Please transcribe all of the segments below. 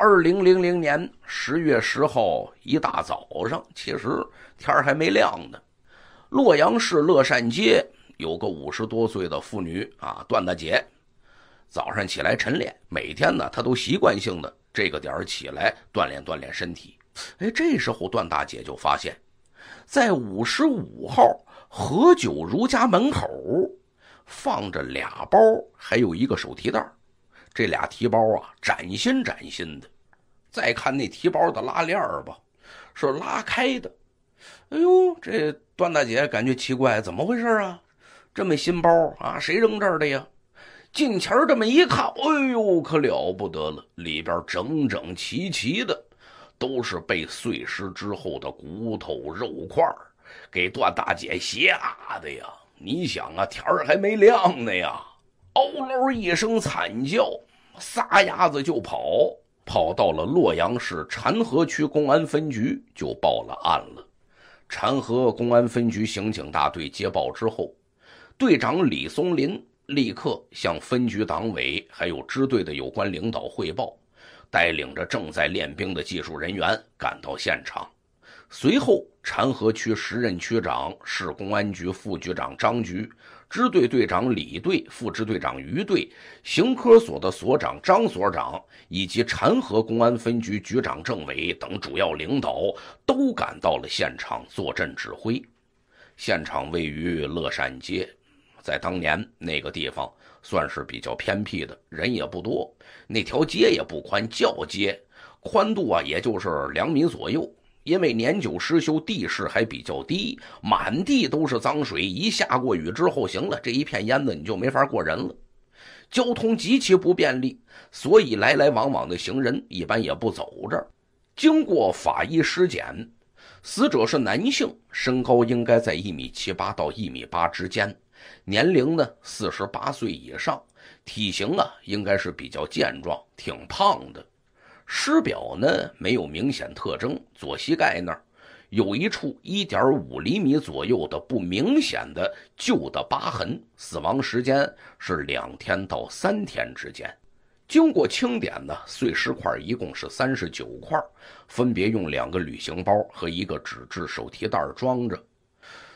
二零零零年十月十号一大早上，其实天还没亮呢。洛阳市乐善街有个五十多岁的妇女啊，段大姐。早上起来晨练，每天呢她都习惯性的这个点起来锻炼锻炼身体。哎，这时候段大姐就发现，在五十五号何九如家门口放着俩包，还有一个手提袋。这俩提包啊，崭新崭新的。再看那提包的拉链吧，是拉开的。哎呦，这段大姐感觉奇怪，怎么回事啊？这么新包啊，谁扔这儿的呀？近前这么一看，哎呦，可了不得了！里边整整齐齐的，都是被碎尸之后的骨头肉块给段大姐吓的呀！你想啊，天还没亮呢呀！嗷嗷一声惨叫。撒丫子就跑，跑到了洛阳市瀍河区公安分局就报了案了。瀍河公安分局刑警大队接报之后，队长李松林立刻向分局党委还有支队的有关领导汇报，带领着正在练兵的技术人员赶到现场。随后，瀍河区时任区长、市公安局副局长张局。支队队长李队、副支队长于队、刑科所的所长张所长以及禅河公安分局局长、政委等主要领导都赶到了现场坐镇指挥。现场位于乐善街，在当年那个地方算是比较偏僻的，人也不多，那条街也不宽，叫街，宽度啊也就是两米左右。因为年久失修，地势还比较低，满地都是脏水，一下过雨之后，行了，这一片淹子你就没法过人了，交通极其不便利，所以来来往往的行人一般也不走这儿。经过法医尸检，死者是男性，身高应该在一米七八到一米八之间，年龄呢四十八岁以上，体型啊应该是比较健壮，挺胖的。尸表呢没有明显特征，左膝盖那儿有一处一点五厘米左右的不明显的旧的疤痕。死亡时间是两天到三天之间。经过清点呢，碎尸块一共是三十九块，分别用两个旅行包和一个纸质手提袋装着。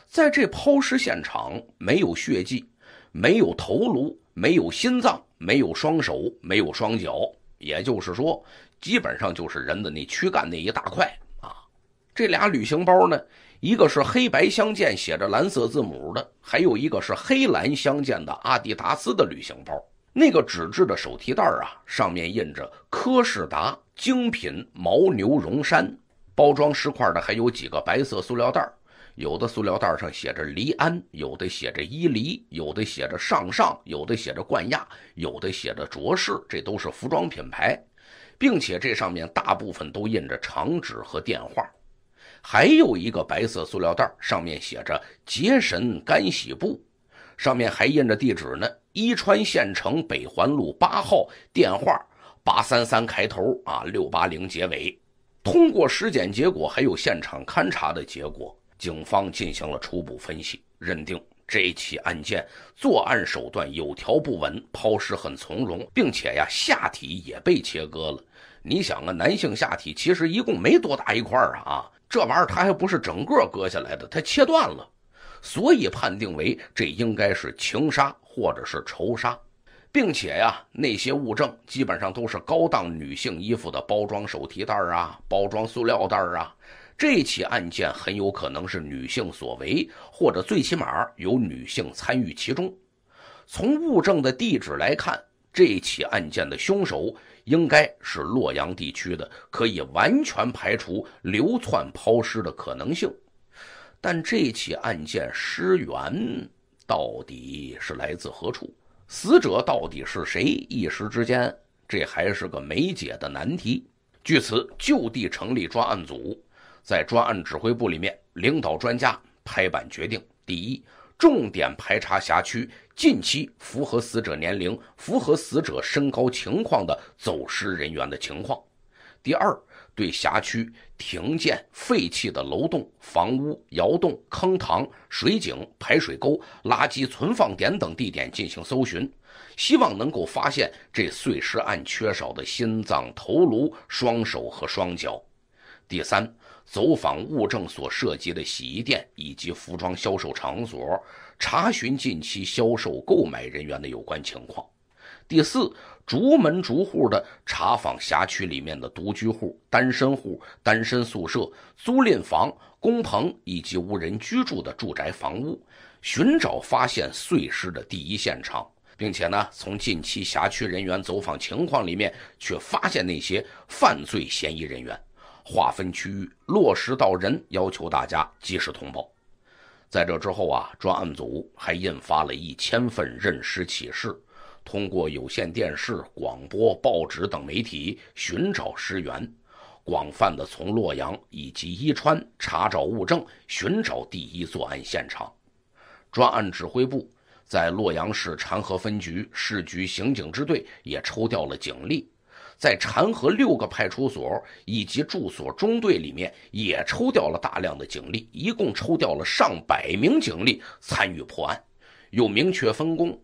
在这抛尸现场没有血迹，没有头颅，没有心脏，没有双手，没有双脚，也就是说。基本上就是人的那躯干那一大块啊。这俩旅行包呢，一个是黑白相间写着蓝色字母的，还有一个是黑蓝相间的阿迪达斯的旅行包。那个纸质的手提袋啊，上面印着科士达精品牦牛绒衫。包装石块的还有几个白色塑料袋，有的塑料袋上写着黎安，有的写着伊犁，有的写着上上，有的写着冠亚，有的写着卓仕，这都是服装品牌。并且这上面大部分都印着厂址和电话，还有一个白色塑料袋，上面写着“杰神干洗部”，上面还印着地址呢：伊川县城北环路八号，电话八三三开头啊，六八零结尾。通过尸检结果还有现场勘查的结果，警方进行了初步分析，认定。这一起案件作案手段有条不紊，抛尸很从容，并且呀，下体也被切割了。你想啊，男性下体其实一共没多大一块啊这玩意儿他还不是整个割下来的，他切断了，所以判定为这应该是情杀或者是仇杀，并且呀，那些物证基本上都是高档女性衣服的包装手提袋啊，包装塑料袋啊。这起案件很有可能是女性所为，或者最起码有女性参与其中。从物证的地址来看，这起案件的凶手应该是洛阳地区的，可以完全排除流窜抛尸的可能性。但这起案件尸源到底是来自何处？死者到底是谁？一时之间，这还是个没解的难题。据此，就地成立专案组。在专案指挥部里面，领导专家拍板决定：第一，重点排查辖区近期符合死者年龄、符合死者身高情况的走失人员的情况；第二，对辖区停建、废弃的楼栋、房屋、窑洞、坑塘、水井、排水沟、垃圾存放点等地点进行搜寻，希望能够发现这碎尸案缺少的心脏、头颅、双手和双脚；第三。走访物证所涉及的洗衣店以及服装销售场所，查询近期销售购买人员的有关情况。第四，逐门逐户的查访辖区里面的独居户、单身户、单身宿舍、租赁房、工棚以及无人居住的住宅房屋，寻找发现碎尸的第一现场，并且呢，从近期辖区人员走访情况里面却发现那些犯罪嫌疑人员。划分区域，落实到人，要求大家及时通报。在这之后啊，专案组还印发了一千份认尸启事，通过有线电视、广播、报纸等媒体寻找尸源，广泛的从洛阳以及伊川查找物证，寻找第一作案现场。专案指挥部在洛阳市瀍河分局、市局刑警支队也抽调了警力。在禅河六个派出所以及住所中队里面，也抽调了大量的警力，一共抽调了上百名警力参与破案，有明确分工，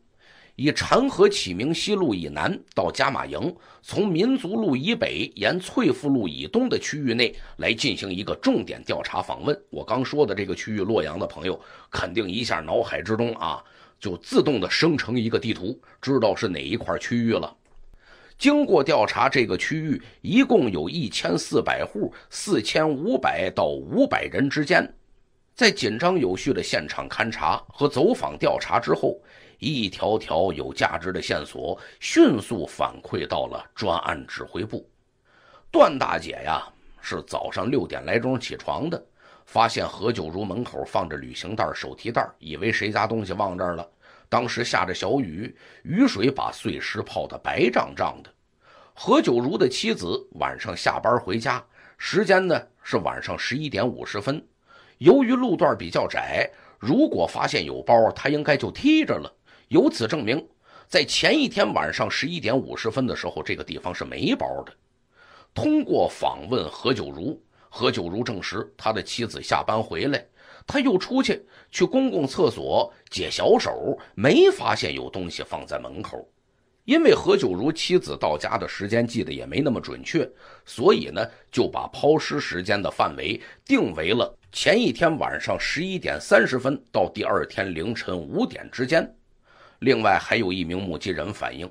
以禅河启明西路以南到加马营，从民族路以北沿翠富路以东的区域内来进行一个重点调查访问。我刚说的这个区域，洛阳的朋友肯定一下脑海之中啊，就自动的生成一个地图，知道是哪一块区域了。经过调查，这个区域一共有一千四百户，四千五百到五百人之间。在紧张有序的现场勘查和走访调查之后，一条条有价值的线索迅速反馈到了专案指挥部。段大姐呀，是早上六点来钟起床的，发现何九如门口放着旅行袋、手提袋，以为谁家东西忘这儿了。当时下着小雨，雨水把碎石泡的白胀胀的。何九如的妻子晚上下班回家，时间呢是晚上十一点五十分。由于路段比较窄，如果发现有包，他应该就踢着了。由此证明，在前一天晚上十一点五十分的时候，这个地方是没包的。通过访问何九如，何九如证实他的妻子下班回来，他又出去去公共厕所。解小手没发现有东西放在门口，因为何九如妻子到家的时间记得也没那么准确，所以呢就把抛尸时间的范围定为了前一天晚上十一点三十分到第二天凌晨五点之间。另外还有一名目击人反映，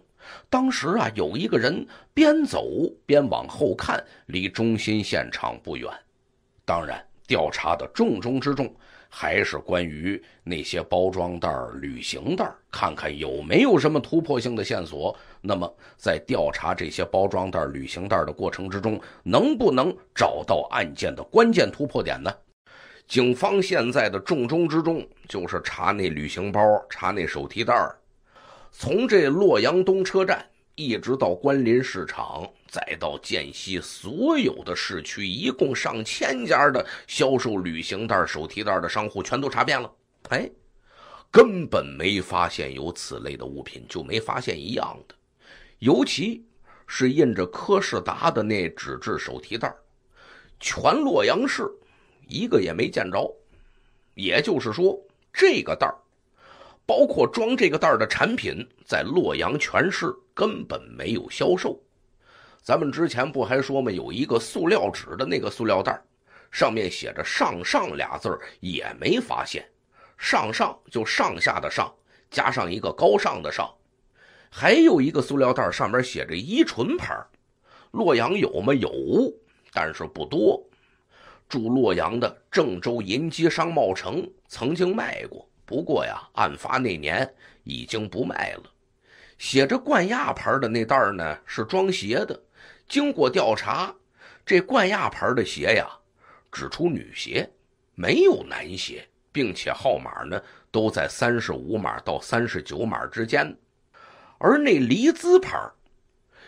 当时啊有一个人边走边往后看，离中心现场不远。当然，调查的重中之重。还是关于那些包装袋、旅行袋，看看有没有什么突破性的线索。那么，在调查这些包装袋、旅行袋的过程之中，能不能找到案件的关键突破点呢？警方现在的重中之重就是查那旅行包、查那手提袋，从这洛阳东车站一直到关林市场。再到涧西所有的市区，一共上千家的销售旅行袋、手提袋的商户，全都查遍了。哎，根本没发现有此类的物品，就没发现一样的。尤其是印着柯士达的那纸质手提袋，全洛阳市一个也没见着。也就是说，这个袋包括装这个袋的产品，在洛阳全市根本没有销售。咱们之前不还说吗？有一个塑料纸的那个塑料袋，上面写着“上上”俩字也没发现。上上就上下的上，加上一个高尚的上。还有一个塑料袋，上面写着“依纯牌”，洛阳有吗？有，但是不多。住洛阳的郑州银基商贸城曾经卖过，不过呀，案发那年已经不卖了。写着“冠亚牌”的那袋呢，是装鞋的。经过调查，这冠亚牌的鞋呀，只出女鞋，没有男鞋，并且号码呢都在三十五码到三十九码之间。而那黎姿牌，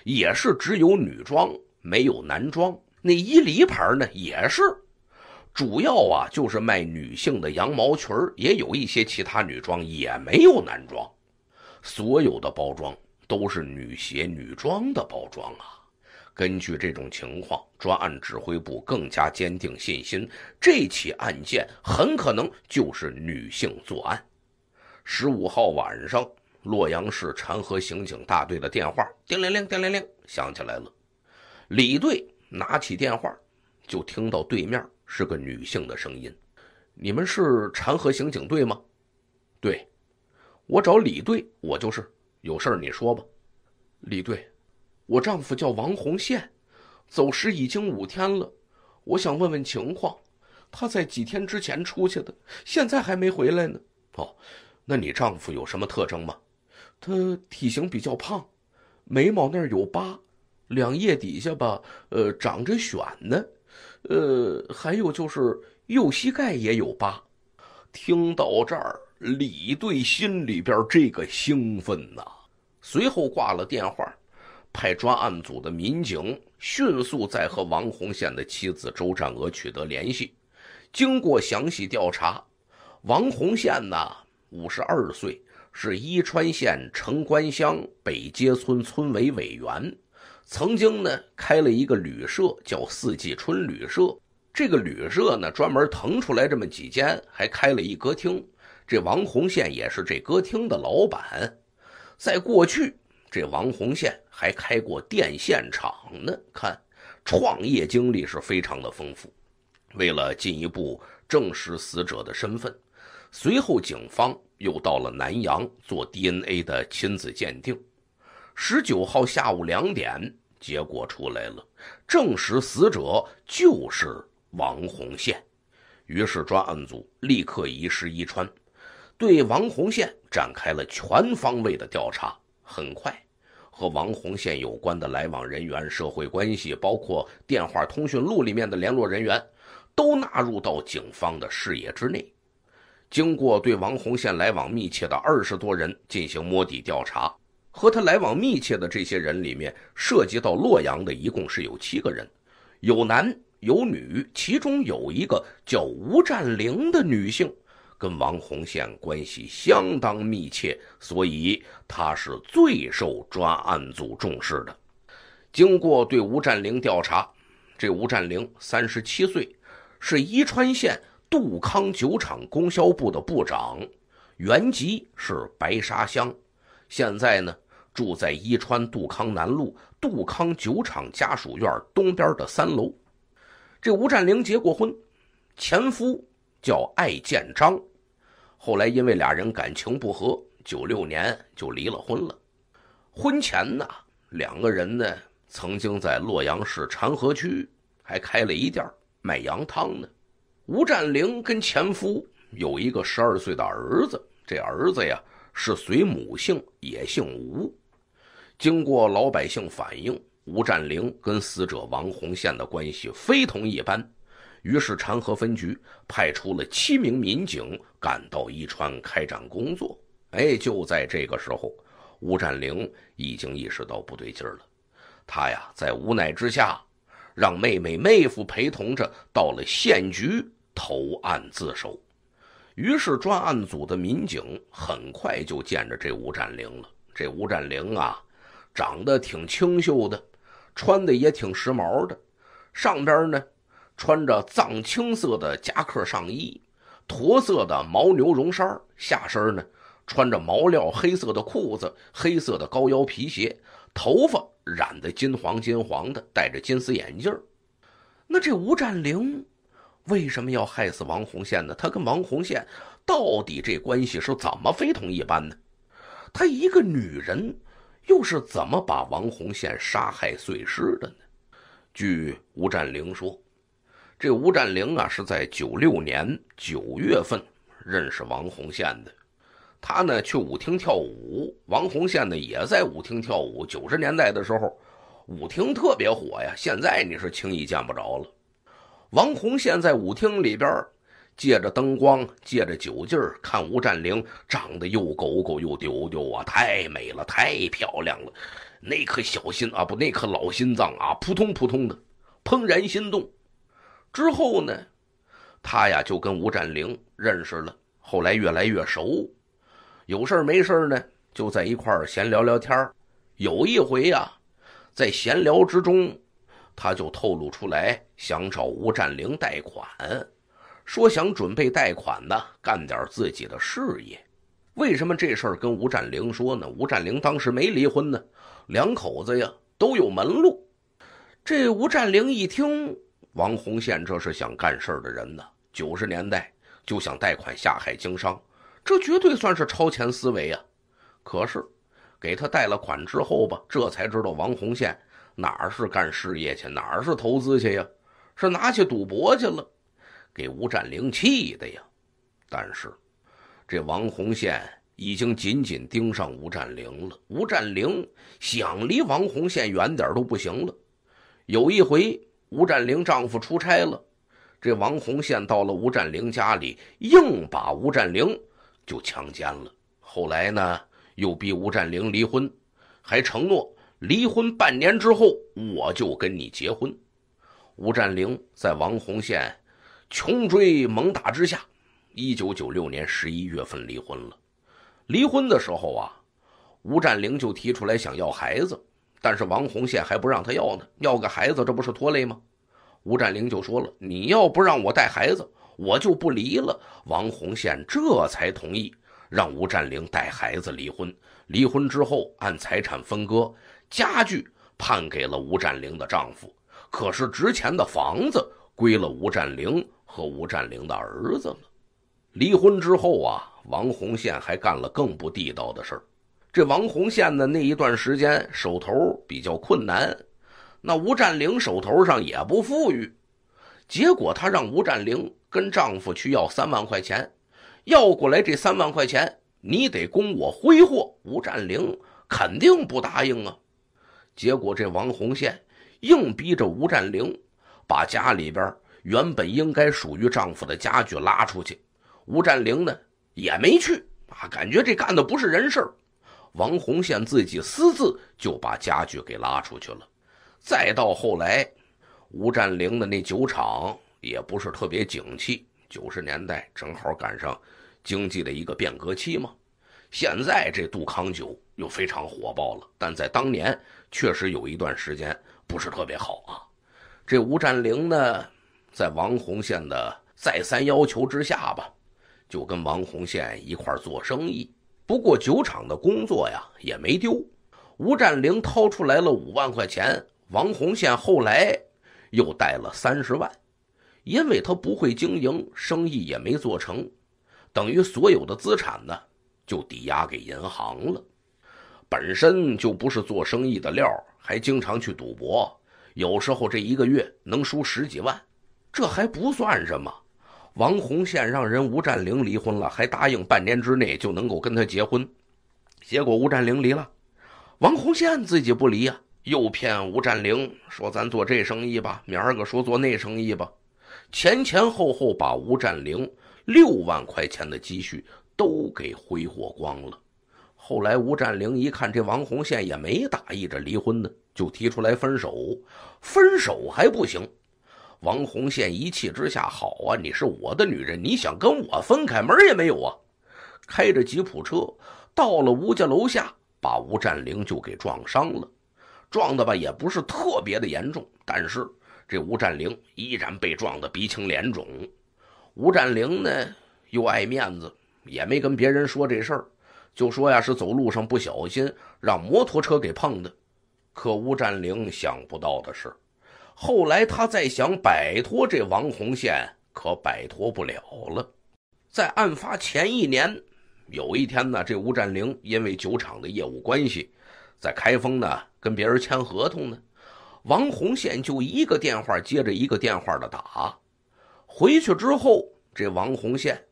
也是只有女装，没有男装。那伊犁牌呢，也是主要啊，就是卖女性的羊毛裙，也有一些其他女装，也没有男装。所有的包装都是女鞋、女装的包装啊。根据这种情况，专案指挥部更加坚定信心，这起案件很可能就是女性作案。十五号晚上，洛阳市禅河刑警大队的电话叮铃铃、叮铃铃响起来了。李队拿起电话，就听到对面是个女性的声音：“你们是禅河刑警队吗？”“对，我找李队，我就是，有事儿你说吧。”李队。我丈夫叫王红宪，走失已经五天了，我想问问情况。他在几天之前出去的，现在还没回来呢。哦，那你丈夫有什么特征吗？他体型比较胖，眉毛那儿有疤，两腋底下吧，呃，长着癣呢，呃，还有就是右膝盖也有疤。听到这儿，李队心里边这个兴奋呐。随后挂了电话。派专案组的民警迅速在和王洪宪的妻子周占娥取得联系。经过详细调查，王洪宪呢，五十二岁，是伊川县城关乡北街村村委委员，曾经呢开了一个旅社，叫四季春旅社。这个旅社呢，专门腾出来这么几间，还开了一歌厅。这王洪宪也是这歌厅的老板，在过去。这王洪宪还开过电线厂呢，看创业经历是非常的丰富。为了进一步证实死者的身份，随后警方又到了南阳做 DNA 的亲子鉴定。十九号下午两点，结果出来了，证实死者就是王洪宪。于是专案组立刻移师伊川，对王洪宪展开了全方位的调查。很快，和王洪宪有关的来往人员、社会关系，包括电话通讯录里面的联络人员，都纳入到警方的视野之内。经过对王洪宪来往密切的二十多人进行摸底调查，和他来往密切的这些人里面，涉及到洛阳的一共是有七个人，有男有女，其中有一个叫吴占玲的女性。跟王洪宪关系相当密切，所以他是最受专案组重视的。经过对吴占玲调查，这吴占玲三十七岁，是伊川县杜康酒厂供销部的部长，原籍是白沙乡，现在呢住在伊川杜康南路杜康酒厂家属院东边的三楼。这吴占玲结过婚，前夫叫艾建章。后来因为俩人感情不和，九六年就离了婚了。婚前呢，两个人呢曾经在洛阳市瀍河区还开了一店卖羊汤呢。吴占玲跟前夫有一个十二岁的儿子，这儿子呀是随母姓，也姓吴。经过老百姓反映，吴占玲跟死者王红宪的关系非同一般。于是，长河分局派出了七名民警赶到伊川开展工作。哎，就在这个时候，吴占玲已经意识到不对劲儿了。他呀，在无奈之下，让妹妹、妹夫陪同着到了县局投案自首。于是，专案组的民警很快就见着这吴占玲了。这吴占玲啊，长得挺清秀的，穿的也挺时髦的，上边呢。穿着藏青色的夹克上衣，驼色的牦牛绒衫，下身呢穿着毛料黑色的裤子，黑色的高腰皮鞋，头发染得金黄金黄的，戴着金丝眼镜。那这吴占玲为什么要害死王红宪呢？他跟王红宪到底这关系是怎么非同一般呢？他一个女人，又是怎么把王红宪杀害碎尸的呢？据吴占玲说。这吴占灵啊，是在九六年九月份认识王洪宪的。他呢去舞厅跳舞，王洪宪呢也在舞厅跳舞。九十年代的时候，舞厅特别火呀，现在你是轻易见不着了。王红宪在舞厅里边，借着灯光，借着酒劲儿，看吴占灵长得又狗狗又丢丢啊，太美了，太漂亮了。那颗小心啊，不，那颗老心脏啊，扑通扑通的，怦然心动。之后呢，他呀就跟吴占林认识了，后来越来越熟，有事没事呢就在一块儿闲聊聊天有一回呀，在闲聊之中，他就透露出来想找吴占林贷款，说想准备贷款呢，干点自己的事业。为什么这事儿跟吴占林说呢？吴占林当时没离婚呢，两口子呀都有门路。这吴占林一听。王洪宪这是想干事的人呢，九十年代就想贷款下海经商，这绝对算是超前思维啊。可是给他贷了款之后吧，这才知道王洪宪哪儿是干事业去，哪儿是投资去呀，是拿去赌博去了，给吴占灵气的呀。但是这王洪宪已经紧紧盯上吴占灵了，吴占灵想离王洪宪远点都不行了。有一回。吴占玲丈夫出差了，这王红宪到了吴占玲家里，硬把吴占玲就强奸了。后来呢，又逼吴占玲离婚，还承诺离婚半年之后我就跟你结婚。吴占玲在王红宪穷追猛打之下，一九九六年十一月份离婚了。离婚的时候啊，吴占玲就提出来想要孩子。但是王红宪还不让他要呢，要个孩子这不是拖累吗？吴占林就说了：“你要不让我带孩子，我就不离了。”王红宪这才同意让吴占林带孩子离婚。离婚之后，按财产分割，家具判给了吴占林的丈夫，可是值钱的房子归了吴占林和吴占林的儿子了。离婚之后啊，王红宪还干了更不地道的事儿。这王红线的那一段时间手头比较困难，那吴占玲手头上也不富裕，结果她让吴占玲跟丈夫去要三万块钱，要过来这三万块钱，你得供我挥霍。吴占玲肯定不答应啊，结果这王红线硬逼着吴占玲把家里边原本应该属于丈夫的家具拉出去，吴占玲呢也没去啊，感觉这干的不是人事儿。王洪宪自己私自就把家具给拉出去了，再到后来，吴占灵的那酒厂也不是特别景气。九十年代正好赶上经济的一个变革期嘛，现在这杜康酒又非常火爆了，但在当年确实有一段时间不是特别好啊。这吴占灵呢，在王洪宪的再三要求之下吧，就跟王洪宪一块做生意。不过酒厂的工作呀也没丢，吴占玲掏出来了五万块钱，王洪宪后来又贷了三十万，因为他不会经营，生意也没做成，等于所有的资产呢就抵押给银行了，本身就不是做生意的料，还经常去赌博，有时候这一个月能输十几万，这还不算什么。王洪宪让人吴占玲离婚了，还答应半年之内就能够跟他结婚，结果吴占玲离了，王洪宪自己不离啊，又骗吴占玲说咱做这生意吧，明儿个说做那生意吧，前前后后把吴占玲六万块钱的积蓄都给挥霍光了。后来吴占玲一看这王洪宪也没打意着离婚呢，就提出来分手，分手还不行。王洪宪一气之下，好啊，你是我的女人，你想跟我分开门也没有啊！开着吉普车到了吴家楼下，把吴占灵就给撞伤了，撞的吧也不是特别的严重，但是这吴占灵依然被撞得鼻青脸肿。吴占灵呢又爱面子，也没跟别人说这事儿，就说呀是走路上不小心让摩托车给碰的。可吴占灵想不到的是。后来，他再想摆脱这王红宪，可摆脱不了了。在案发前一年，有一天呢，这吴占林因为酒厂的业务关系，在开封呢跟别人签合同呢，王红宪就一个电话接着一个电话的打。回去之后，这王红宪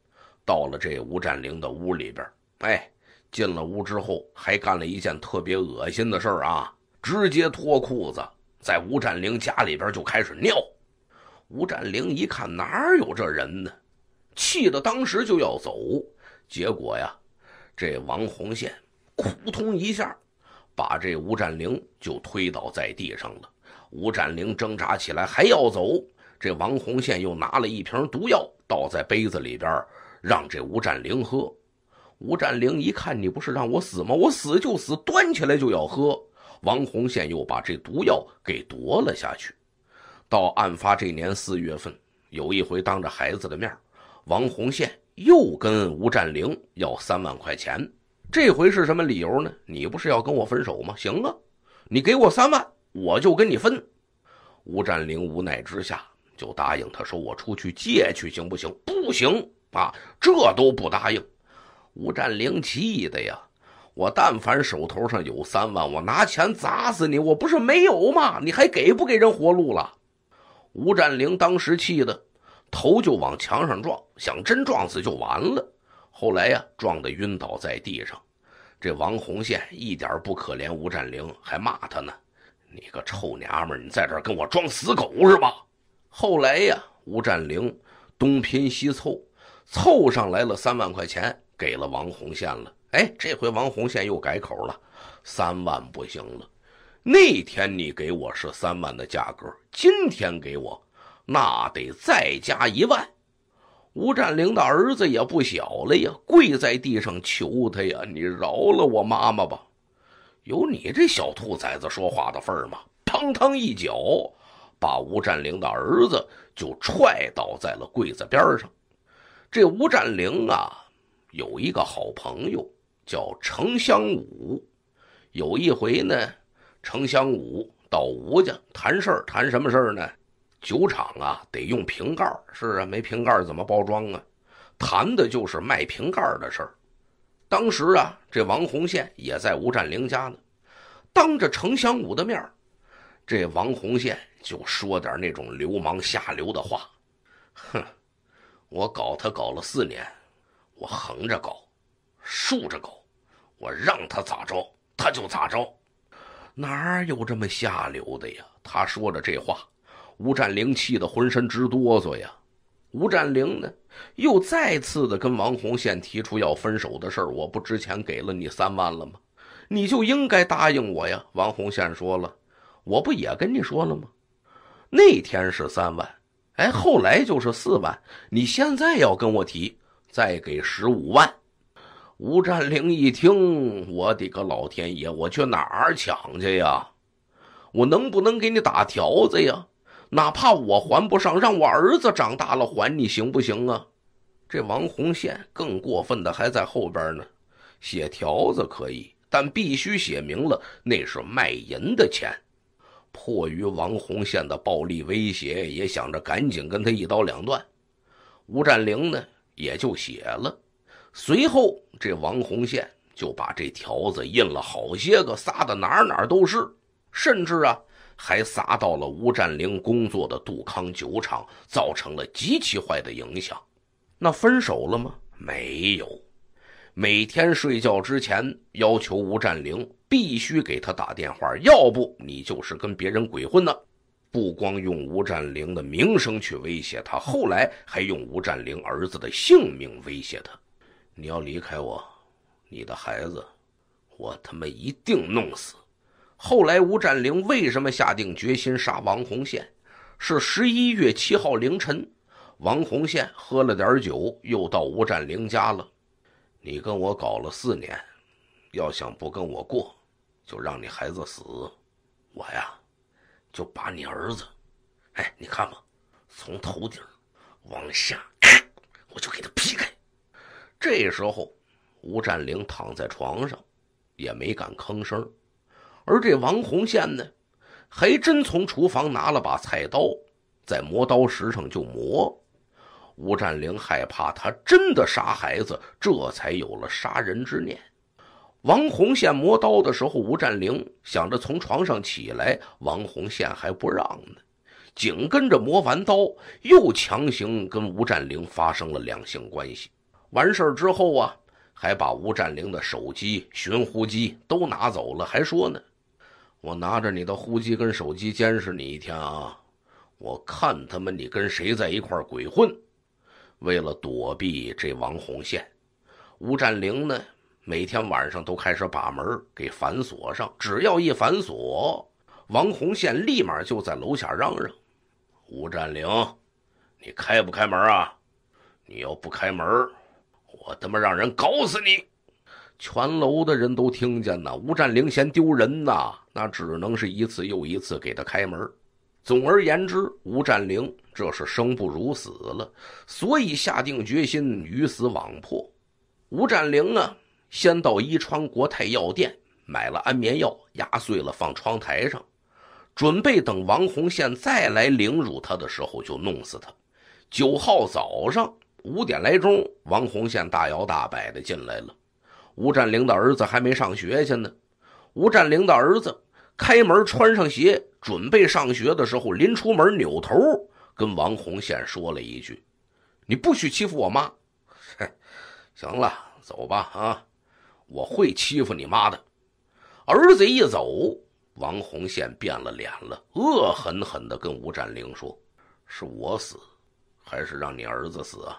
到了这吴占林的屋里边，哎，进了屋之后还干了一件特别恶心的事儿啊，直接脱裤子。在吴占林家里边就开始尿，吴占林一看哪有这人呢，气得当时就要走，结果呀，这王洪宪扑通一下，把这吴占林就推倒在地上了。吴占林挣扎起来还要走，这王洪宪又拿了一瓶毒药倒在杯子里边，让这吴占林喝。吴占林一看你不是让我死吗？我死就死，端起来就要喝。王红宪又把这毒药给夺了下去。到案发这年四月份，有一回当着孩子的面，王红宪又跟吴占玲要三万块钱。这回是什么理由呢？你不是要跟我分手吗？行啊，你给我三万，我就跟你分。吴占玲无奈之下就答应他，说我出去借去行不行？不行啊，这都不答应。吴占玲气的呀。我但凡手头上有三万，我拿钱砸死你！我不是没有吗？你还给不给人活路了？吴占灵当时气的，头就往墙上撞，想真撞死就完了。后来呀，撞得晕倒在地上。这王红宪一点不可怜吴占灵，还骂他呢：“你个臭娘们，你在这跟我装死狗是吧？”后来呀，吴占灵东拼西凑，凑上来了三万块钱，给了王红宪了。哎，这回王洪宪又改口了，三万不行了。那天你给我是三万的价格，今天给我那得再加一万。吴占林的儿子也不小了呀，跪在地上求他呀：“你饶了我妈妈吧，有你这小兔崽子说话的份儿吗？”砰砰一脚，把吴占林的儿子就踹倒在了柜子边上。这吴占林啊，有一个好朋友。叫程香武，有一回呢，程香武到吴家谈事儿，谈什么事儿呢？酒厂啊，得用瓶盖儿，是啊，没瓶盖儿怎么包装啊？谈的就是卖瓶盖儿的事儿。当时啊，这王红宪也在吴占灵家呢，当着程相武的面这王红宪就说点那种流氓下流的话：“哼，我搞他搞了四年，我横着搞，竖着搞。”我让他咋着，他就咋着，哪有这么下流的呀？他说着这话，吴占灵气得浑身直哆嗦呀。吴占凌呢，又再次的跟王红宪提出要分手的事儿。我不之前给了你三万了吗？你就应该答应我呀。王红宪说了，我不也跟你说了吗？那天是三万，哎，后来就是四万。你现在要跟我提，再给十五万。吴占灵一听，我的个老天爷！我去哪儿抢去呀？我能不能给你打条子呀？哪怕我还不上，让我儿子长大了还你行不行啊？这王洪宪更过分的还在后边呢。写条子可以，但必须写明了那是卖淫的钱。迫于王洪宪的暴力威胁，也想着赶紧跟他一刀两断，吴占灵呢也就写了。随后。这王洪宪就把这条子印了好些个，撒的哪哪都是，甚至啊，还撒到了吴占林工作的杜康酒厂，造成了极其坏的影响。那分手了吗？没有。每天睡觉之前要求吴占林必须给他打电话，要不你就是跟别人鬼混呢。不光用吴占林的名声去威胁他，后来还用吴占林儿子的性命威胁他。你要离开我，你的孩子，我他妈一定弄死。后来吴占凌为什么下定决心杀王洪宪？是十一月七号凌晨，王洪宪喝了点酒，又到吴占凌家了。你跟我搞了四年，要想不跟我过，就让你孩子死。我呀，就把你儿子，哎，你看吧，从头顶往下，我就给他劈开。这时候，吴占领躺在床上，也没敢吭声。而这王洪宪呢，还真从厨房拿了把菜刀，在磨刀石上就磨。吴占领害怕他真的杀孩子，这才有了杀人之念。王洪宪磨刀的时候，吴占领想着从床上起来，王洪宪还不让呢。紧跟着磨完刀，又强行跟吴占领发生了两性关系。完事儿之后啊，还把吴占领的手机、寻呼机都拿走了，还说呢：“我拿着你的呼机跟手机监视你一天啊，我看他妈你跟谁在一块鬼混。”为了躲避这王红宪，吴占领呢，每天晚上都开始把门给反锁上。只要一反锁，王红宪立马就在楼下嚷嚷：“吴占领，你开不开门啊？你要不开门。”我他妈让人搞死你！全楼的人都听见了。吴占凌嫌丢人呐，那只能是一次又一次给他开门。总而言之，吴占凌这是生不如死了，所以下定决心鱼死网破。吴占凌呢，先到伊川国泰药店买了安眠药，压碎了放窗台上，准备等王红宪再来凌辱他的时候就弄死他。九号早上。五点来钟，王红宪大摇大摆的进来了。吴占领的儿子还没上学去呢。吴占领的儿子开门，穿上鞋，准备上学的时候，临出门扭头跟王红宪说了一句：“你不许欺负我妈。”“哼，行了，走吧啊！”“我会欺负你妈的。”儿子一走，王红宪变了脸了，恶狠狠地跟吴占领说：“是我死，还是让你儿子死啊？”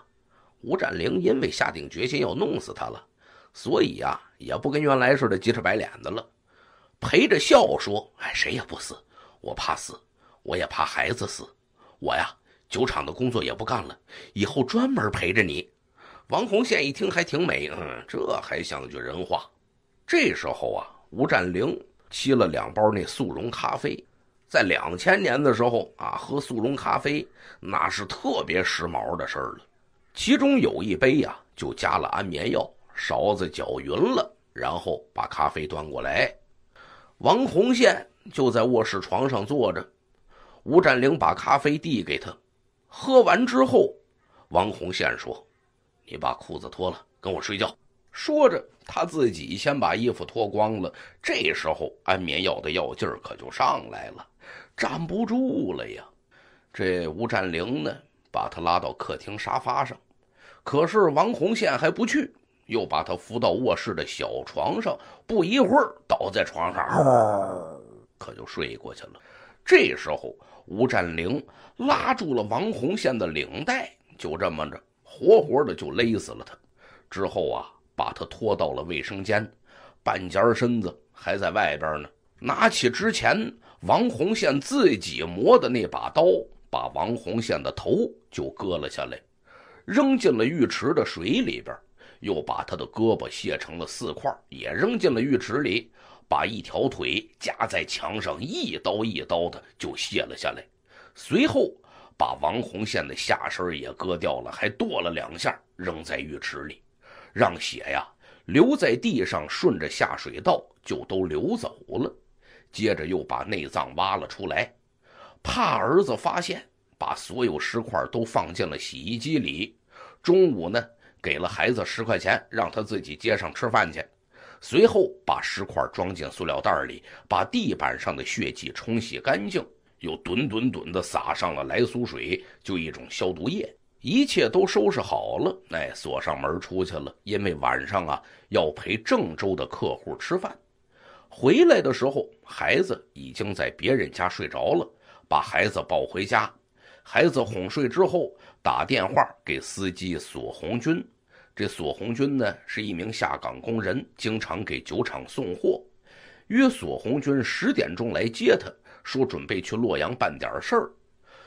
吴占灵因为下定决心要弄死他了，所以呀，也不跟原来似的急赤白脸的了，陪着笑说：“哎，谁也不死，我怕死，我也怕孩子死，我呀，酒厂的工作也不干了，以后专门陪着你。”王红宪一听还挺美，嗯，这还像句人话。这时候啊，吴占灵沏了两包那速溶咖啡，在两千年的时候啊，喝速溶咖啡那是特别时髦的事儿了。其中有一杯呀，就加了安眠药，勺子搅匀了，然后把咖啡端过来。王红宪就在卧室床上坐着，吴占领把咖啡递给他，喝完之后，王红宪说：“你把裤子脱了，跟我睡觉。”说着，他自己先把衣服脱光了。这时候安眠药的药劲儿可就上来了，站不住了呀。这吴占领呢，把他拉到客厅沙发上。可是王洪宪还不去，又把他扶到卧室的小床上，不一会儿倒在床上，可就睡过去了。这时候，吴占灵拉住了王洪宪的领带，就这么着，活活的就勒死了他。之后啊，把他拖到了卫生间，半截身子还在外边呢。拿起之前王洪宪自己磨的那把刀，把王洪宪的头就割了下来。扔进了浴池的水里边，又把他的胳膊卸成了四块，也扔进了浴池里。把一条腿夹在墙上，一刀一刀的就卸了下来。随后把王红宪的下身也割掉了，还剁了两下，扔在浴池里，让血呀留在地上，顺着下水道就都流走了。接着又把内脏挖了出来，怕儿子发现，把所有尸块都放进了洗衣机里。中午呢，给了孩子十块钱，让他自己街上吃饭去。随后把尸块装进塑料袋里，把地板上的血迹冲洗干净，又吨吨吨的撒上了来苏水，就一种消毒液。一切都收拾好了，哎，锁上门出去了。因为晚上啊要陪郑州的客户吃饭。回来的时候，孩子已经在别人家睡着了，把孩子抱回家，孩子哄睡之后。打电话给司机索红军，这索红军呢是一名下岗工人，经常给酒厂送货，约索红军十点钟来接他，说准备去洛阳办点事儿。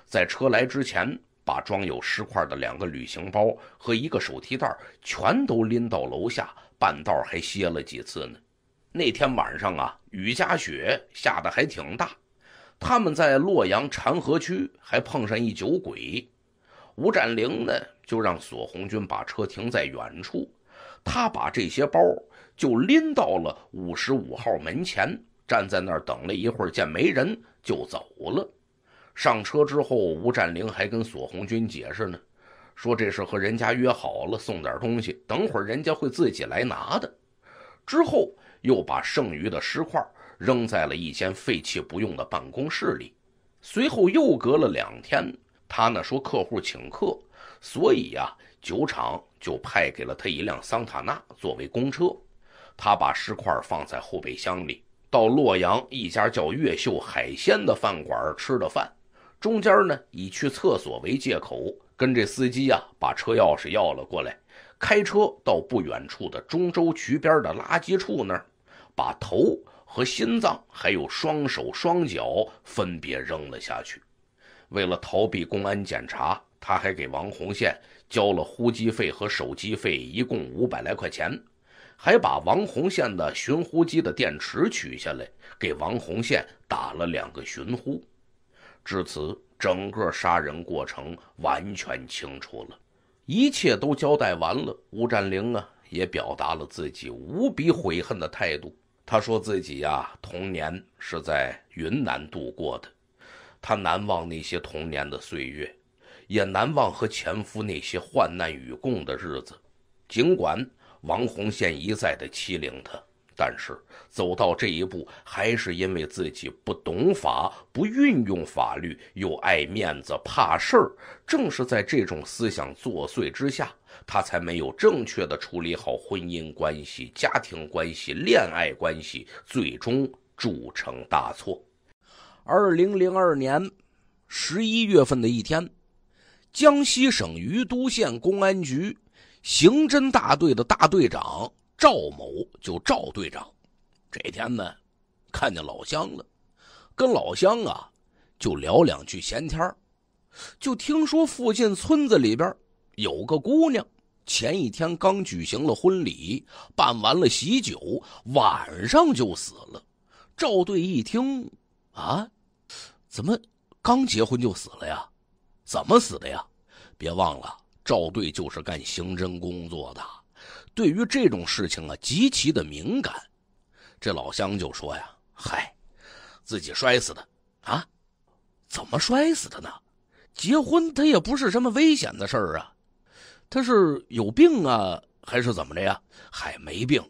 在车来之前，把装有尸块的两个旅行包和一个手提袋全都拎到楼下，半道还歇了几次呢。那天晚上啊，雨夹雪下的还挺大，他们在洛阳瀍河区还碰上一酒鬼。吴占灵呢，就让索红军把车停在远处，他把这些包就拎到了五十五号门前，站在那儿等了一会儿，见没人就走了。上车之后，吴占灵还跟索红军解释呢，说这是和人家约好了送点东西，等会儿人家会自己来拿的。之后又把剩余的尸块扔在了一间废弃不用的办公室里，随后又隔了两天。他呢说客户请客，所以呀，酒厂就派给了他一辆桑塔纳作为公车。他把尸块放在后备箱里，到洛阳一家叫越秀海鲜的饭馆吃的饭。中间呢，以去厕所为借口，跟这司机呀把车钥匙要了过来，开车到不远处的中州渠边的垃圾处那儿，把头和心脏还有双手双脚分别扔了下去。为了逃避公安检查，他还给王洪宪交了呼机费和手机费，一共五百来块钱，还把王洪宪的寻呼机的电池取下来，给王洪宪打了两个寻呼。至此，整个杀人过程完全清楚了，一切都交代完了。吴占玲啊，也表达了自己无比悔恨的态度。他说：“自己呀，童年是在云南度过的。”她难忘那些童年的岁月，也难忘和前夫那些患难与共的日子。尽管王红宪一再的欺凌她，但是走到这一步，还是因为自己不懂法，不运用法律，又爱面子、怕事儿。正是在这种思想作祟之下，她才没有正确的处理好婚姻关系、家庭关系、恋爱关系，最终铸成大错。二零零二年十一月份的一天，江西省余都县公安局刑侦大队的大队长赵某，就赵队长，这天呢，看见老乡了，跟老乡啊就聊两句闲天就听说附近村子里边有个姑娘，前一天刚举行了婚礼，办完了喜酒，晚上就死了。赵队一听。啊，怎么刚结婚就死了呀？怎么死的呀？别忘了，赵队就是干刑侦工作的，对于这种事情啊，极其的敏感。这老乡就说呀：“嗨，自己摔死的啊？怎么摔死的呢？结婚他也不是什么危险的事儿啊，他是有病啊，还是怎么着呀？嗨，没病，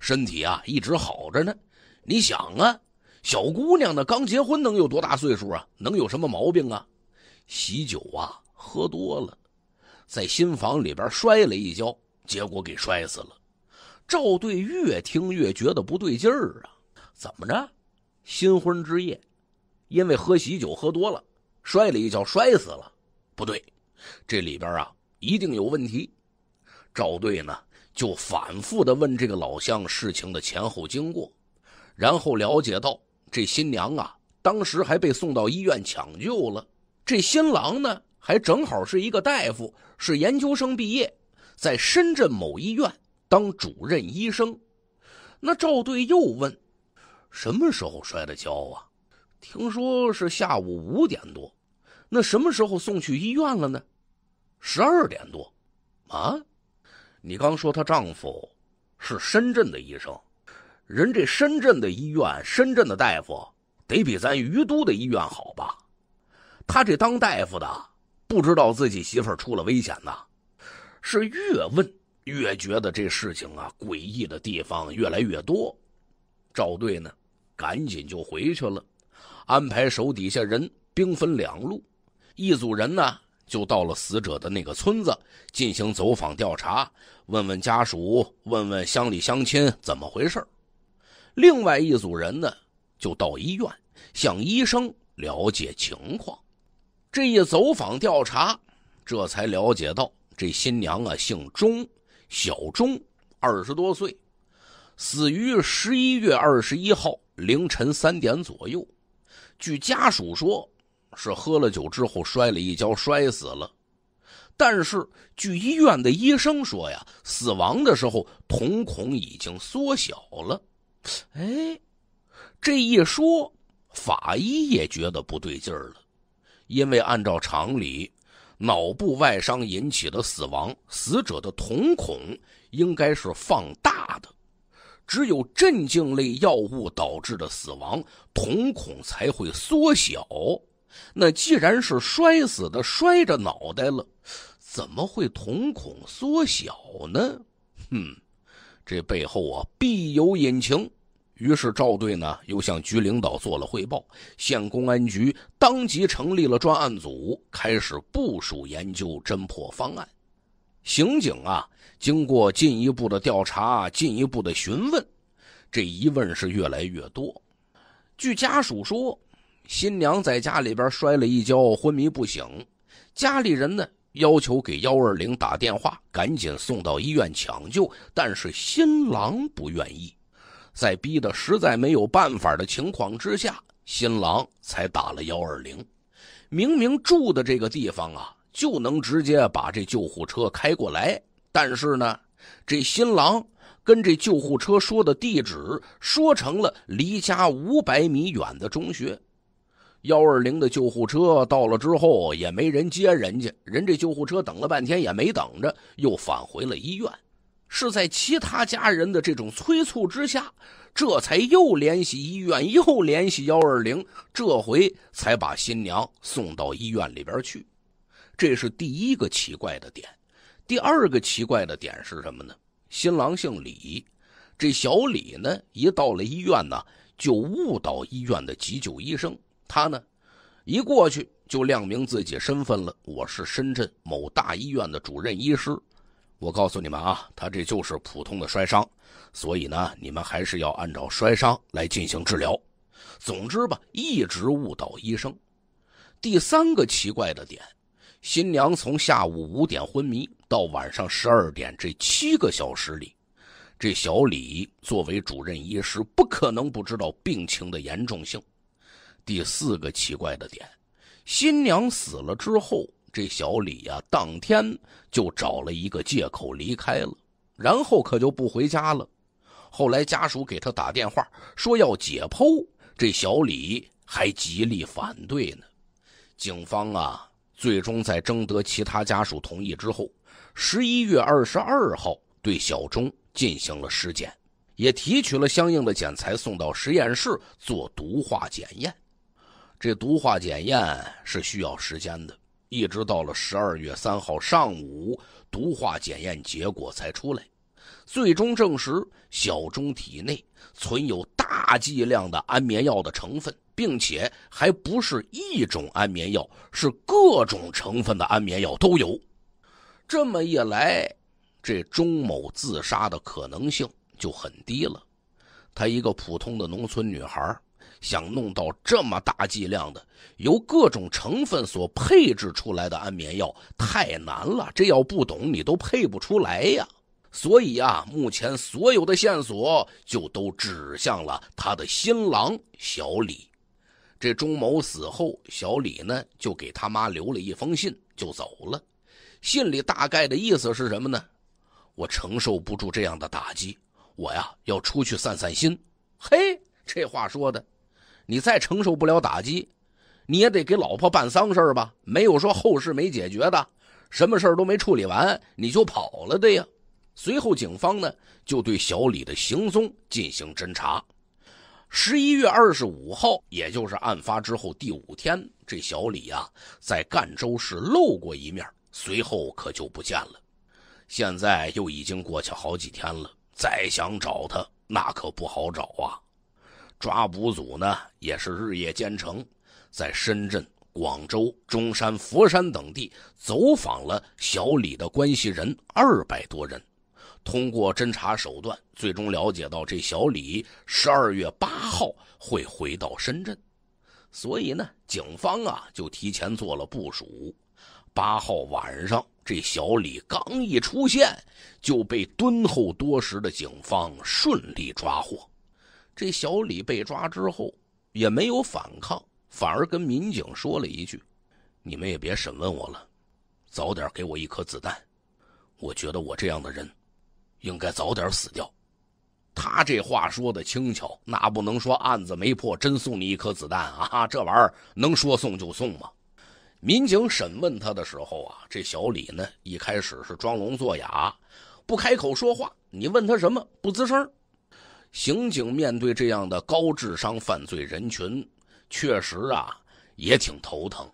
身体啊一直好着呢。你想啊。”小姑娘呢，刚结婚能有多大岁数啊？能有什么毛病啊？喜酒啊，喝多了，在新房里边摔了一跤，结果给摔死了。赵队越听越觉得不对劲儿啊！怎么着？新婚之夜，因为喝喜酒喝多了，摔了一跤摔死了？不对，这里边啊一定有问题。赵队呢就反复的问这个老乡事情的前后经过，然后了解到。这新娘啊，当时还被送到医院抢救了。这新郎呢，还正好是一个大夫，是研究生毕业，在深圳某医院当主任医生。那赵队又问：“什么时候摔的跤啊？”听说是下午五点多。那什么时候送去医院了呢？十二点多。啊，你刚说她丈夫是深圳的医生。人这深圳的医院，深圳的大夫得比咱于都的医院好吧？他这当大夫的不知道自己媳妇出了危险呐，是越问越觉得这事情啊诡异的地方越来越多。赵队呢，赶紧就回去了，安排手底下人兵分两路，一组人呢就到了死者的那个村子进行走访调查，问问家属，问问乡里乡亲怎么回事儿。另外一组人呢，就到医院向医生了解情况。这一走访调查，这才了解到这新娘啊姓钟，小钟，二十多岁，死于十一月二十一号凌晨三点左右。据家属说，是喝了酒之后摔了一跤摔死了。但是据医院的医生说呀，死亡的时候瞳孔已经缩小了。哎，这一说，法医也觉得不对劲儿了。因为按照常理，脑部外伤引起的死亡，死者的瞳孔应该是放大的；只有镇静类药物导致的死亡，瞳孔才会缩小。那既然是摔死的，摔着脑袋了，怎么会瞳孔缩小呢？哼。这背后啊，必有隐情。于是赵队呢，又向局领导做了汇报。县公安局当即成立了专案组，开始部署研究侦破方案。刑警啊，经过进一步的调查，进一步的询问，这疑问是越来越多。据家属说，新娘在家里边摔了一跤，昏迷不醒。家里人呢？要求给幺二零打电话，赶紧送到医院抢救。但是新郎不愿意，在逼得实在没有办法的情况之下，新郎才打了幺二零。明明住的这个地方啊，就能直接把这救护车开过来，但是呢，这新郎跟这救护车说的地址说成了离家五百米远的中学。幺二零的救护车到了之后，也没人接人家，人这救护车等了半天也没等着，又返回了医院。是在其他家人的这种催促之下，这才又联系医院，又联系幺二零，这回才把新娘送到医院里边去。这是第一个奇怪的点。第二个奇怪的点是什么呢？新郎姓李，这小李呢，一到了医院呢，就误导医院的急救医生。他呢，一过去就亮明自己身份了。我是深圳某大医院的主任医师。我告诉你们啊，他这就是普通的摔伤，所以呢，你们还是要按照摔伤来进行治疗。总之吧，一直误导医生。第三个奇怪的点，新娘从下午五点昏迷到晚上十二点这七个小时里，这小李作为主任医师，不可能不知道病情的严重性。第四个奇怪的点，新娘死了之后，这小李呀当天就找了一个借口离开了，然后可就不回家了。后来家属给他打电话说要解剖，这小李还极力反对呢。警方啊，最终在征得其他家属同意之后，十一月二十二号对小钟进行了尸检，也提取了相应的检材送到实验室做毒化检验。这毒化检验是需要时间的，一直到了十二月三号上午，毒化检验结果才出来。最终证实，小钟体内存有大剂量的安眠药的成分，并且还不是一种安眠药，是各种成分的安眠药都有。这么一来，这钟某自杀的可能性就很低了。她一个普通的农村女孩想弄到这么大剂量的由各种成分所配制出来的安眠药太难了，这要不懂你都配不出来呀。所以啊，目前所有的线索就都指向了他的新郎小李。这钟某死后，小李呢就给他妈留了一封信就走了。信里大概的意思是什么呢？我承受不住这样的打击，我呀要出去散散心。嘿，这话说的。你再承受不了打击，你也得给老婆办丧事儿吧？没有说后事没解决的，什么事儿都没处理完你就跑了的呀？随后警方呢就对小李的行踪进行侦查。十一月二十五号，也就是案发之后第五天，这小李呀在赣州市露过一面，随后可就不见了。现在又已经过去好几天了，再想找他那可不好找啊。抓捕组呢也是日夜兼程，在深圳、广州、中山、佛山等地走访了小李的关系人二百多人，通过侦查手段，最终了解到这小李十二月八号会回到深圳，所以呢，警方啊就提前做了部署。八号晚上，这小李刚一出现，就被蹲候多时的警方顺利抓获。这小李被抓之后也没有反抗，反而跟民警说了一句：“你们也别审问我了，早点给我一颗子弹，我觉得我这样的人应该早点死掉。”他这话说的轻巧，那不能说案子没破，真送你一颗子弹啊！这玩意儿能说送就送吗？民警审问他的时候啊，这小李呢一开始是装聋作哑，不开口说话，你问他什么不吱声。刑警面对这样的高智商犯罪人群，确实啊也挺头疼，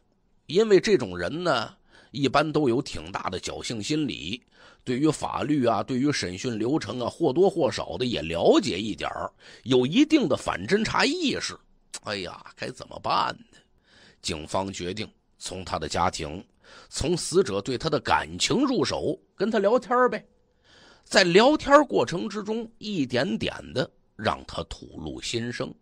因为这种人呢，一般都有挺大的侥幸心理，对于法律啊，对于审讯流程啊，或多或少的也了解一点有一定的反侦查意识。哎呀，该怎么办呢？警方决定从他的家庭，从死者对他的感情入手，跟他聊天呗。在聊天过程之中，一点点的让他吐露心声，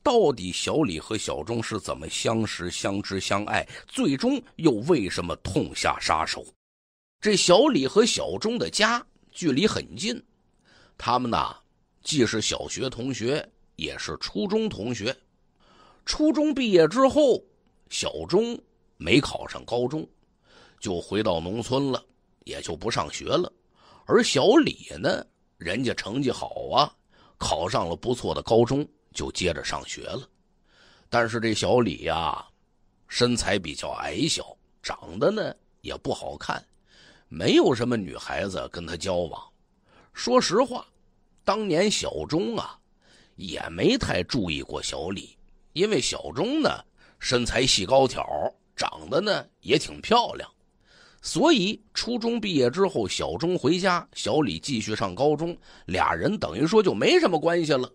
到底小李和小钟是怎么相识、相知、相爱，最终又为什么痛下杀手？这小李和小钟的家距离很近，他们呐，既是小学同学，也是初中同学。初中毕业之后，小钟没考上高中，就回到农村了，也就不上学了。而小李呢，人家成绩好啊，考上了不错的高中，就接着上学了。但是这小李呀，身材比较矮小，长得呢也不好看，没有什么女孩子跟他交往。说实话，当年小钟啊，也没太注意过小李，因为小钟呢，身材细高挑，长得呢也挺漂亮。所以，初中毕业之后，小钟回家，小李继续上高中，俩人等于说就没什么关系了。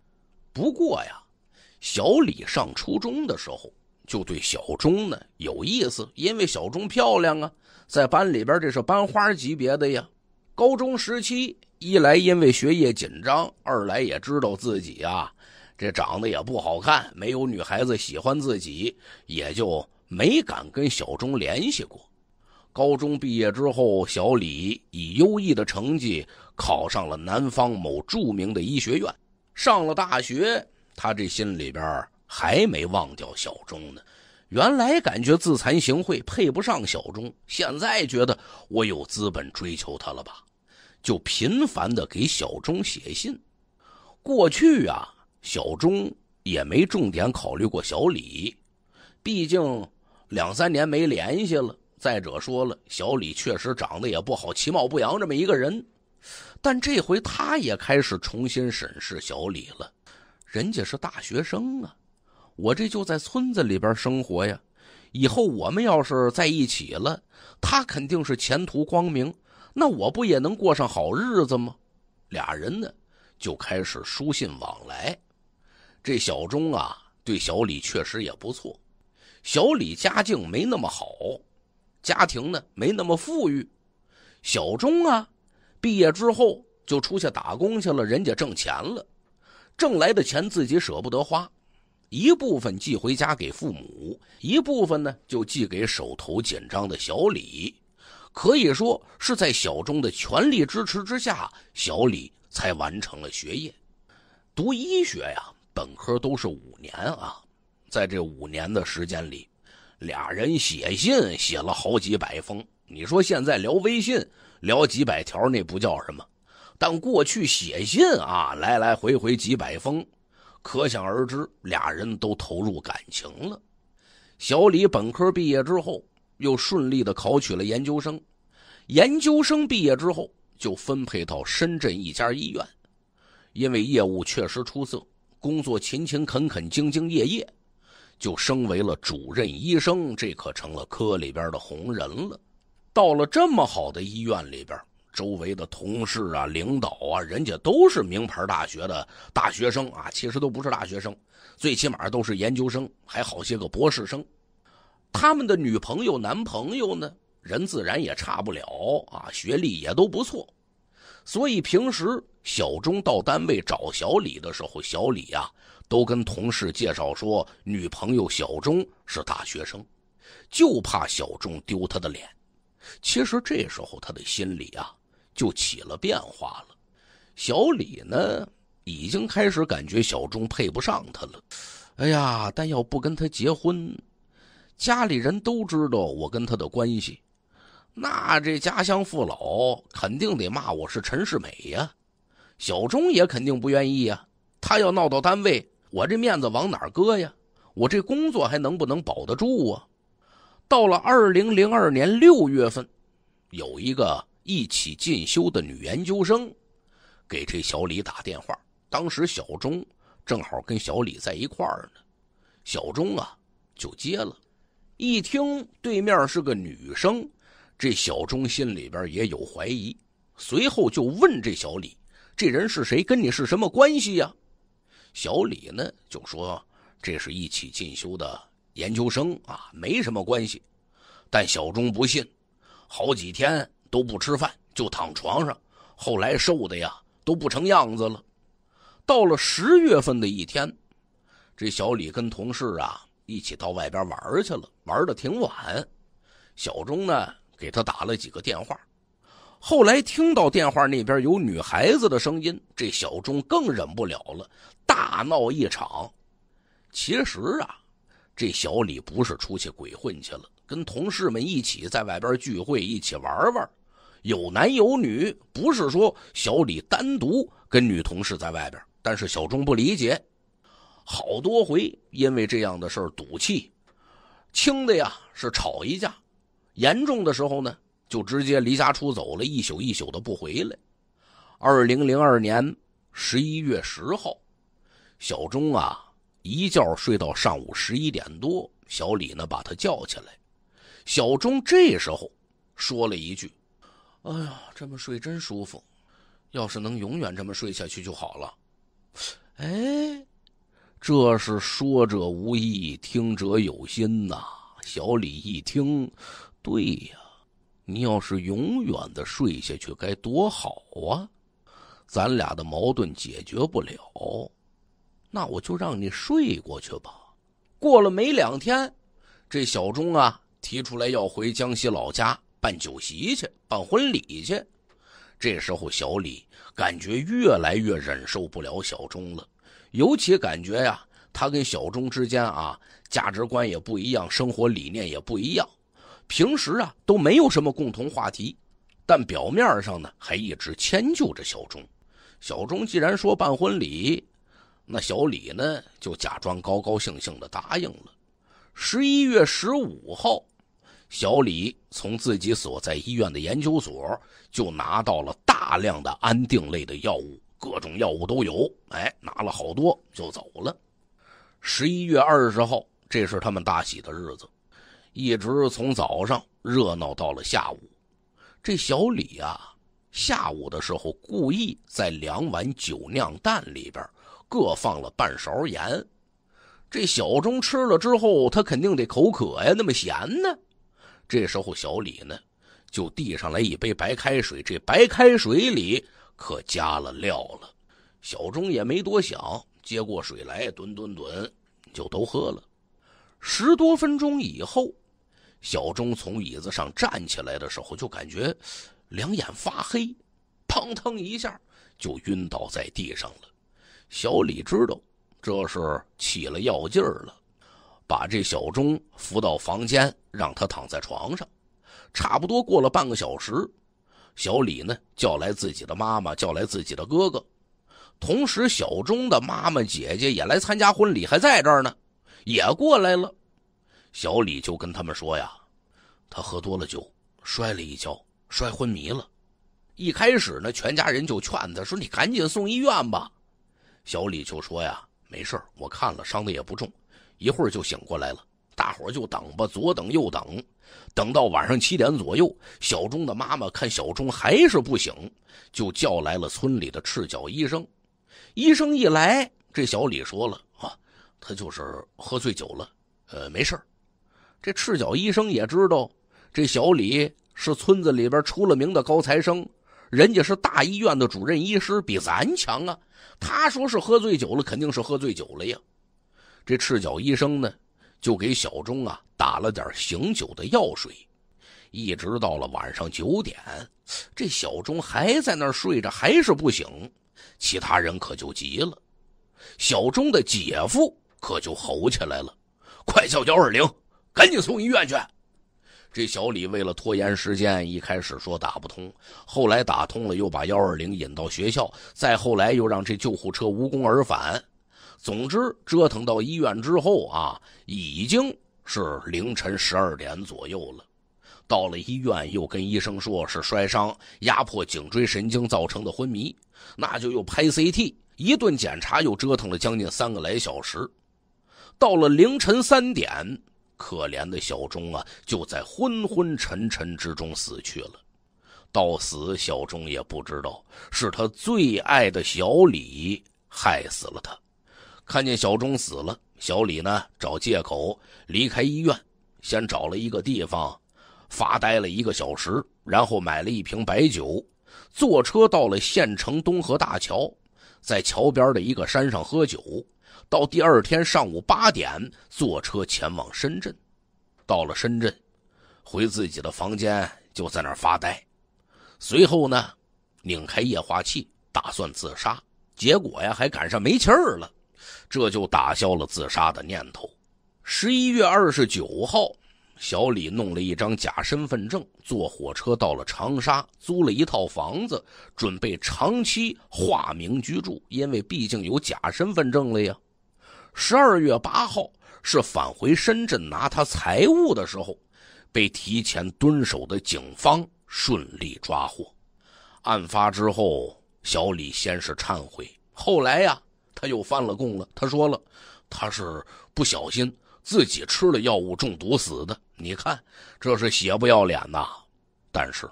不过呀，小李上初中的时候就对小钟呢有意思，因为小钟漂亮啊，在班里边这是班花级别的呀。高中时期，一来因为学业紧张，二来也知道自己啊这长得也不好看，没有女孩子喜欢自己，也就没敢跟小钟联系过。高中毕业之后，小李以优异的成绩考上了南方某著名的医学院。上了大学，他这心里边还没忘掉小钟呢。原来感觉自惭形秽，配不上小钟，现在觉得我有资本追求她了吧，就频繁的给小钟写信。过去啊，小钟也没重点考虑过小李，毕竟两三年没联系了。再者说了，小李确实长得也不好，其貌不扬这么一个人，但这回他也开始重新审视小李了。人家是大学生啊，我这就在村子里边生活呀。以后我们要是在一起了，他肯定是前途光明，那我不也能过上好日子吗？俩人呢，就开始书信往来。这小钟啊，对小李确实也不错。小李家境没那么好。家庭呢没那么富裕，小钟啊，毕业之后就出去打工去了，人家挣钱了，挣来的钱自己舍不得花，一部分寄回家给父母，一部分呢就寄给手头紧张的小李，可以说是在小钟的全力支持之下，小李才完成了学业，读医学呀，本科都是五年啊，在这五年的时间里。俩人写信写了好几百封，你说现在聊微信聊几百条那不叫什么？但过去写信啊，来来回回几百封，可想而知俩人都投入感情了。小李本科毕业之后，又顺利的考取了研究生，研究生毕业之后就分配到深圳一家医院，因为业务确实出色，工作勤勤恳恳、兢兢业业。就升为了主任医生，这可成了科里边的红人了。到了这么好的医院里边，周围的同事啊、领导啊，人家都是名牌大学的大学生啊，其实都不是大学生，最起码都是研究生，还好些个博士生。他们的女朋友、男朋友呢，人自然也差不了啊，学历也都不错。所以平时小钟到单位找小李的时候，小李呀。都跟同事介绍说，女朋友小钟是大学生，就怕小钟丢他的脸。其实这时候他的心里啊就起了变化了。小李呢已经开始感觉小钟配不上他了。哎呀，但要不跟他结婚，家里人都知道我跟他的关系，那这家乡父老肯定得骂我是陈世美呀。小钟也肯定不愿意啊，他要闹到单位。我这面子往哪搁呀？我这工作还能不能保得住啊？到了二零零二年六月份，有一个一起进修的女研究生，给这小李打电话。当时小钟正好跟小李在一块儿呢，小钟啊就接了。一听对面是个女生，这小钟心里边也有怀疑，随后就问这小李：“这人是谁？跟你是什么关系呀？”小李呢就说：“这是一起进修的研究生啊，没什么关系。”但小钟不信，好几天都不吃饭，就躺床上，后来瘦的呀都不成样子了。到了十月份的一天，这小李跟同事啊一起到外边玩去了，玩的挺晚。小钟呢给他打了几个电话。后来听到电话那边有女孩子的声音，这小钟更忍不了了，大闹一场。其实啊，这小李不是出去鬼混去了，跟同事们一起在外边聚会，一起玩玩，有男有女，不是说小李单独跟女同事在外边。但是小钟不理解，好多回因为这样的事儿赌气，轻的呀是吵一架，严重的时候呢。就直接离家出走了，一宿一宿的不回来。二零零二年十一月十号，小钟啊，一觉睡到上午十一点多，小李呢把他叫起来。小钟这时候说了一句：“哎呀，这么睡真舒服，要是能永远这么睡下去就好了。”哎，这是说者无意，听者有心呐。小李一听，对呀。你要是永远的睡下去，该多好啊！咱俩的矛盾解决不了，那我就让你睡过去吧。过了没两天，这小钟啊提出来要回江西老家办酒席去，办婚礼去。这时候，小李感觉越来越忍受不了小钟了，尤其感觉呀，他跟小钟之间啊，价值观也不一样，生活理念也不一样。平时啊都没有什么共同话题，但表面上呢还一直迁就着小钟。小钟既然说办婚礼，那小李呢就假装高高兴兴的答应了。十一月十五号，小李从自己所在医院的研究所就拿到了大量的安定类的药物，各种药物都有，哎，拿了好多就走了。十一月二十号，这是他们大喜的日子。一直从早上热闹到了下午，这小李啊，下午的时候故意在两碗酒酿蛋里边各放了半勺盐。这小钟吃了之后，他肯定得口渴呀，那么咸呢。这时候小李呢，就递上来一杯白开水，这白开水里可加了料了。小钟也没多想，接过水来，吨吨吨，就都喝了。十多分钟以后。小钟从椅子上站起来的时候，就感觉两眼发黑，砰腾一下就晕倒在地上了。小李知道这是起了药劲儿了，把这小钟扶到房间，让他躺在床上。差不多过了半个小时，小李呢叫来自己的妈妈，叫来自己的哥哥，同时小钟的妈妈姐姐也来参加婚礼，还在这儿呢，也过来了。小李就跟他们说呀，他喝多了酒，摔了一跤，摔昏迷了。一开始呢，全家人就劝他说：“你赶紧送医院吧。”小李就说呀：“没事我看了，伤的也不重，一会儿就醒过来了。”大伙就等吧，左等右等，等到晚上七点左右，小钟的妈妈看小钟还是不醒，就叫来了村里的赤脚医生。医生一来，这小李说了：“啊，他就是喝醉酒了，呃，没事儿。”这赤脚医生也知道，这小李是村子里边出了名的高材生，人家是大医院的主任医师，比咱强啊。他说是喝醉酒了，肯定是喝醉酒了呀。这赤脚医生呢，就给小钟啊打了点醒酒的药水，一直到了晚上九点，这小钟还在那儿睡着，还是不醒。其他人可就急了，小钟的姐夫可就吼起来了：“快叫幺二零！”赶紧送医院去！这小李为了拖延时间，一开始说打不通，后来打通了又把幺二零引到学校，再后来又让这救护车无功而返。总之，折腾到医院之后啊，已经是凌晨十二点左右了。到了医院，又跟医生说是摔伤压迫颈椎神经造成的昏迷，那就又拍 CT，一顿检查又折腾了将近三个来小时。到了凌晨三点。可怜的小钟啊，就在昏昏沉沉之中死去了。到死，小钟也不知道是他最爱的小李害死了他。看见小钟死了，小李呢找借口离开医院，先找了一个地方发呆了一个小时，然后买了一瓶白酒，坐车到了县城东河大桥，在桥边的一个山上喝酒。到第二天上午八点，坐车前往深圳。到了深圳，回自己的房间就在那儿发呆。随后呢，拧开液化气打算自杀，结果呀还赶上没气儿了，这就打消了自杀的念头。十一月二十九号。小李弄了一张假身份证，坐火车到了长沙，租了一套房子，准备长期化名居住。因为毕竟有假身份证了呀。十二月八号是返回深圳拿他财物的时候，被提前蹲守的警方顺利抓获。案发之后，小李先是忏悔，后来呀，他又犯了供了。他说了，他是不小心。自己吃了药物中毒死的，你看这是邪不要脸呐！但是，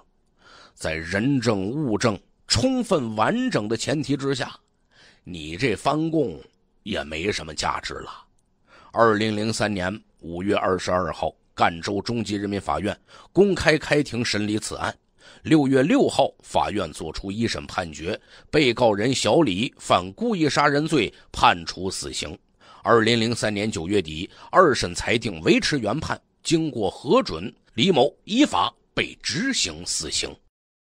在人证物证充分完整的前提之下，你这翻供也没什么价值了。二零零三年五月二十二号，赣州中级人民法院公开开庭审理此案。六月六号，法院作出一审判决，被告人小李犯故意杀人罪，判处死刑。二零零三年九月底，二审裁定维持原判，经过核准，李某依法被执行死刑。